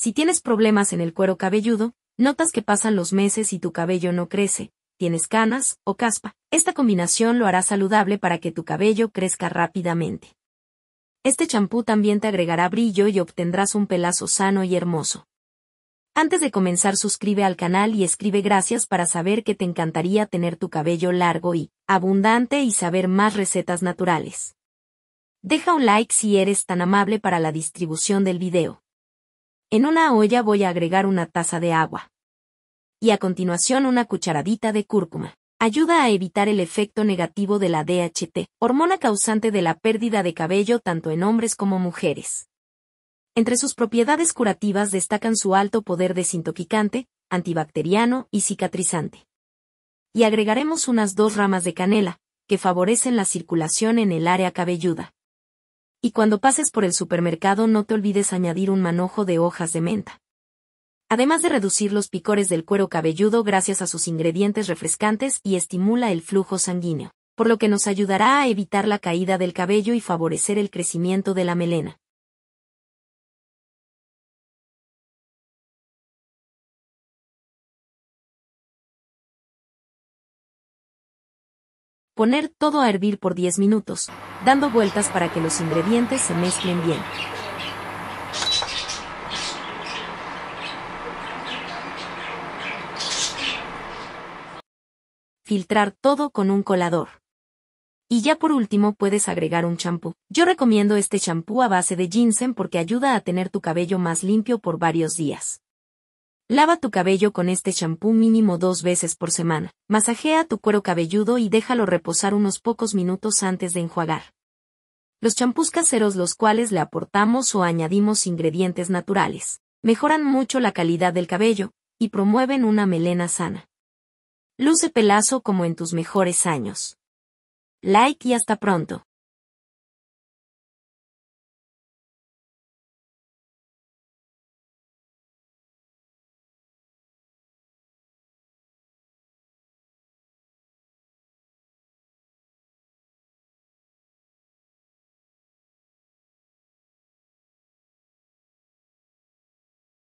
Si tienes problemas en el cuero cabelludo, notas que pasan los meses y tu cabello no crece, tienes canas o caspa, esta combinación lo hará saludable para que tu cabello crezca rápidamente. Este champú también te agregará brillo y obtendrás un pelazo sano y hermoso. Antes de comenzar suscribe al canal y escribe gracias para saber que te encantaría tener tu cabello largo y abundante y saber más recetas naturales. Deja un like si eres tan amable para la distribución del video. En una olla voy a agregar una taza de agua. Y a continuación una cucharadita de cúrcuma. Ayuda a evitar el efecto negativo de la DHT, hormona causante de la pérdida de cabello tanto en hombres como mujeres. Entre sus propiedades curativas destacan su alto poder desintoxicante, antibacteriano y cicatrizante. Y agregaremos unas dos ramas de canela, que favorecen la circulación en el área cabelluda. Y cuando pases por el supermercado no te olvides añadir un manojo de hojas de menta. Además de reducir los picores del cuero cabelludo gracias a sus ingredientes refrescantes y estimula el flujo sanguíneo, por lo que nos ayudará a evitar la caída del cabello y favorecer el crecimiento de la melena. Poner todo a hervir por 10 minutos, dando vueltas para que los ingredientes se mezclen bien. Filtrar todo con un colador. Y ya por último puedes agregar un champú. Yo recomiendo este champú a base de ginseng porque ayuda a tener tu cabello más limpio por varios días. Lava tu cabello con este champú mínimo dos veces por semana. Masajea tu cuero cabelludo y déjalo reposar unos pocos minutos antes de enjuagar. Los champús caseros los cuales le aportamos o añadimos ingredientes naturales, mejoran mucho la calidad del cabello y promueven una melena sana. Luce pelazo como en tus mejores años. Like y hasta pronto.